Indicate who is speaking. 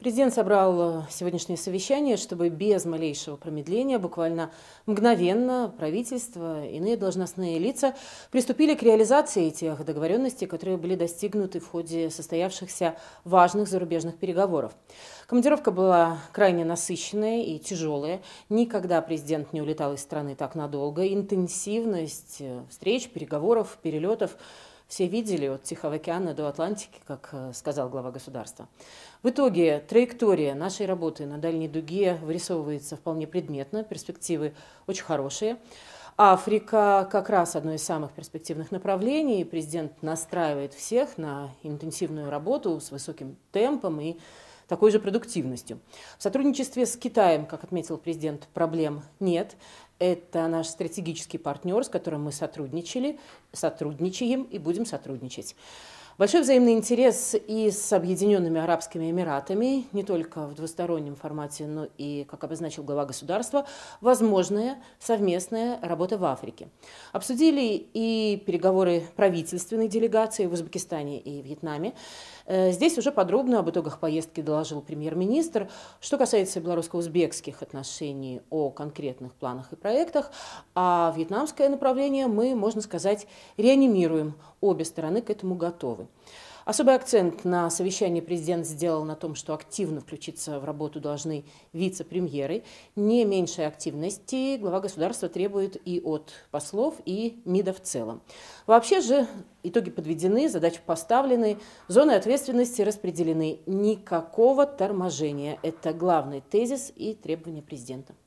Speaker 1: Президент собрал э, сегодняшнее совещание, чтобы без малейшего промедления, буквально мгновенно, правительство, иные должностные лица приступили к реализации тех договоренностей, которые были достигнуты в ходе состоявшихся важных зарубежных переговоров. Командировка была крайне насыщенная и тяжелая. Никогда президент не улетал из страны так надолго. Интенсивность э, встреч, переговоров, перелетов – все видели от Тихого океана до Атлантики, как э, сказал глава государства. В итоге траектория нашей работы на дальней дуге вырисовывается вполне предметно, перспективы очень хорошие. Африка как раз одно из самых перспективных направлений. Президент настраивает всех на интенсивную работу с высоким темпом и такой же продуктивностью. В сотрудничестве с Китаем, как отметил президент, проблем нет. Это наш стратегический партнер, с которым мы сотрудничали, сотрудничаем и будем сотрудничать. Большой взаимный интерес и с Объединенными Арабскими Эмиратами, не только в двустороннем формате, но и, как обозначил глава государства, возможная совместная работа в Африке. Обсудили и переговоры правительственной делегации в Узбекистане и Вьетнаме. Э, здесь уже подробно об итогах поездки доложили доложил премьер-министр. Что касается белорусско-узбекских отношений о конкретных планах и проектах, а вьетнамское направление мы, можно сказать, реанимируем. Обе стороны к этому готовы. Особый акцент на совещании президент сделал на том, что активно включиться в работу должны вице-премьеры. Не меньшей активности глава государства требует и от послов, и МИДа в целом. Вообще же итоги подведены, задачи поставлены, зоны ответственности распределены. Никакого торможения. Это главный тезис и требование президента.